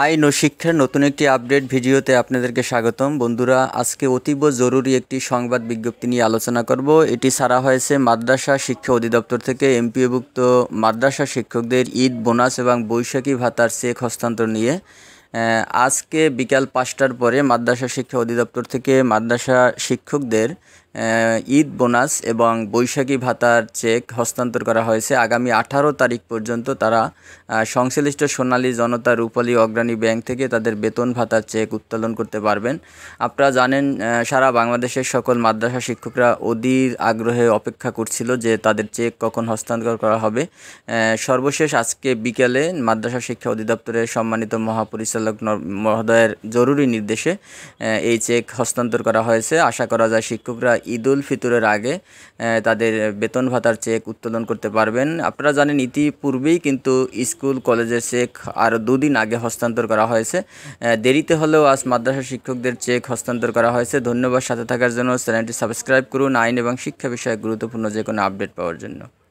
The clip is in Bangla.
আইন ও শিক্ষার নতুন একটি আপডেট ভিডিওতে আপনাদেরকে স্বাগতম বন্ধুরা আজকে অতীব জরুরি একটি সংবাদ বিজ্ঞপ্তি নিয়ে আলোচনা করব এটি ছাড়া হয়েছে মাদ্রাসা শিক্ষা অধিদপ্তর থেকে এমপিওভুক্ত মাদ্রাসা শিক্ষকদের ঈদ বোনাস এবং বৈশাখী ভাতার চেক হস্তান্তর নিয়ে আজকে বিকাল পাঁচটার পরে মাদ্রাসা শিক্ষা অধিদপ্তর থেকে মাদ্রাসা শিক্ষকদের ঈদ বোনাস এবং বৈশাখী ভাতার চেক হস্তান্তর করা হয়েছে আগামী আঠারো তারিখ পর্যন্ত তারা সংশ্লিষ্ট সোনালী জনতা রূপালী অগ্রণী ব্যাংক থেকে তাদের বেতন ভাতার চেক উত্তোলন করতে পারবেন আপনারা জানেন সারা বাংলাদেশের সকল মাদ্রাসা শিক্ষকরা অধীর আগ্রহে অপেক্ষা করছিল যে তাদের চেক কখন হস্তান্তর করা হবে সর্বশেষ আজকে বিকেলে মাদ্রাসা শিক্ষা অধিদপ্তরের সম্মানিত মহাপরিচালক মহোদয়ের জরুরি নির্দেশে এই চেক হস্তান্তর করা হয়েছে আশা করা যায় শিক্ষকরা ঈদুল ফিতরের আগে তাদের বেতন ভাতার চেক উত্তোলন করতে পারবেন আপনারা জানেন ইতিপূর্বেই কিন্তু স্কুল কলেজের চেক আরও দুদিন আগে হস্তান্তর করা হয়েছে দেরিতে হলেও আজ মাদ্রাসা শিক্ষকদের চেক হস্তান্তর করা হয়েছে ধন্যবাদ সাথে থাকার জন্য চ্যানেলটি সাবস্ক্রাইব করুন আইন এবং শিক্ষা বিষয়ে গুরুত্বপূর্ণ যে কোনো আপডেট পাওয়ার জন্য